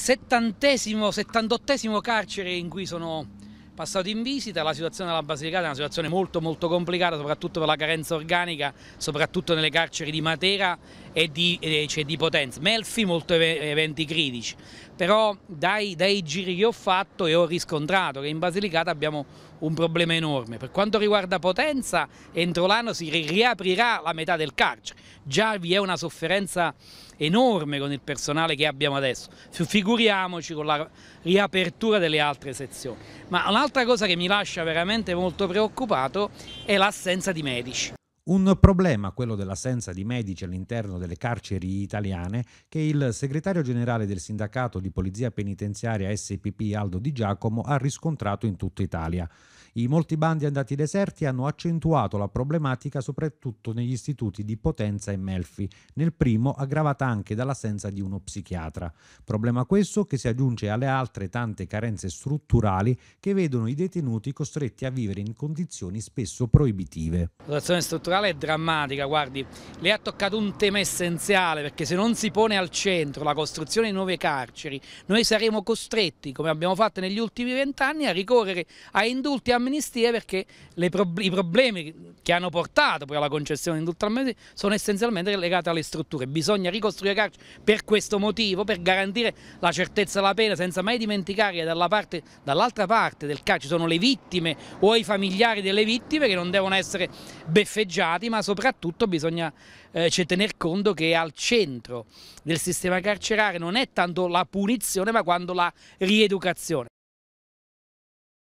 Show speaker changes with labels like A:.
A: settantesimo, settantottesimo carcere in cui sono passato in visita, la situazione della Basilicata è una situazione molto molto complicata soprattutto per la carenza organica, soprattutto nelle carceri di Matera e di, cioè di potenza. Melfi molto eventi critici, però dai, dai, giri che ho fatto e ho riscontrato che in Basilicata abbiamo un problema enorme. Per quanto riguarda potenza, entro l'anno si riaprirà la metà del carcere. Già vi è una sofferenza enorme con il personale che abbiamo adesso, figuriamoci con la riapertura delle altre sezioni. Ma un'altra cosa che mi lascia veramente molto preoccupato è l'assenza di medici.
B: Un problema, quello dell'assenza di medici all'interno delle carceri italiane, che il segretario generale del sindacato di polizia penitenziaria SPP Aldo Di Giacomo ha riscontrato in tutta Italia. I molti bandi andati deserti hanno accentuato la problematica soprattutto negli istituti di Potenza e Melfi, nel primo aggravata anche dall'assenza di uno psichiatra. Problema questo che si aggiunge alle altre tante carenze strutturali che vedono i detenuti costretti a vivere in condizioni spesso proibitive. La
A: situazione strutturale è drammatica, guardi, lei ha toccato un tema essenziale perché se non si pone al centro la costruzione di nuove carceri, noi saremo costretti, come abbiamo fatto negli ultimi vent'anni, a ricorrere a indulti a l'amnistia perché pro i problemi che hanno portato poi alla concessione di tutta l'amnistia sono essenzialmente legati alle strutture. Bisogna ricostruire carceri per questo motivo, per garantire la certezza della pena senza mai dimenticare che dall'altra parte, dall parte del carcere ci sono le vittime o i familiari delle vittime che non devono essere beffeggiati, ma soprattutto bisogna eh, tener conto che al centro del sistema carcerario non è tanto la punizione ma quando la rieducazione.